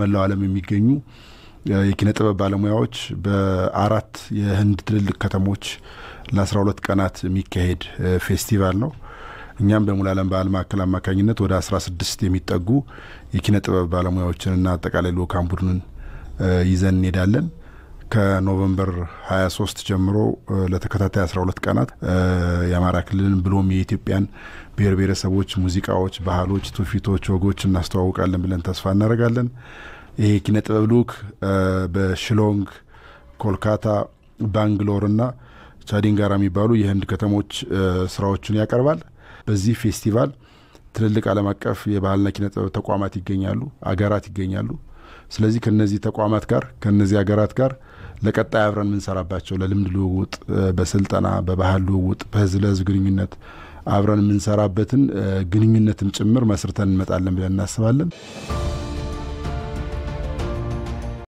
መላው ዓለም የሚገኙ የኪነ ጥበብ ባለሙያዎች በአራት የህንድ ትልልቅ ከተሞች ለአስራ ሁለት ቀናት የሚካሄድ ፌስቲቫል ነው። እኛም በሙላለም ዓለም ባህል ማዕከል አማካኝነት ወደ 1ስድስት የሚጠጉ የኪነ ጥበብ ባለሙያዎችንና አጠቃላይ ልዑካን ቡድንን ይዘን እንሄዳለን። ከኖቨምበር 23 ጀምሮ ለተከታታይ 12 ቀናት የአማራ ክልልን ብሎም የኢትዮጵያን ብሔር ብሔረሰቦች ሙዚቃዎች፣ ባህሎች፣ ትውፊቶች፣ ወጎች እናስተዋውቃለን ብለን ተስፋ እናደርጋለን። ይሄ ኪነጥበብ ጥበብ ልዑክ በሽሎንግ፣ ኮልካታ፣ ባንግሎር እና ቻዲንጋራ የሚባሉ የህንድ ከተሞች ስራዎችን ያቀርባል። በዚህ ፌስቲቫል ትልልቅ ዓለም አቀፍ የባህልና ኪነጥበብ ተቋማት ይገኛሉ፣ አገራት ይገኛሉ። ስለዚህ ከነዚህ ተቋማት ጋር ከነዚህ አገራት ጋር ለቀጣይ አብረን የምንሰራባቸው ለልምድ ልውውጥ፣ በስልጠና በባህል ልውውጥ፣ በህዝብ ለህዝብ ግንኙነት አብረን የምንሰራበትን ግንኙነትም ጭምር መስርተን እንመጣለን ብለን እናስባለን።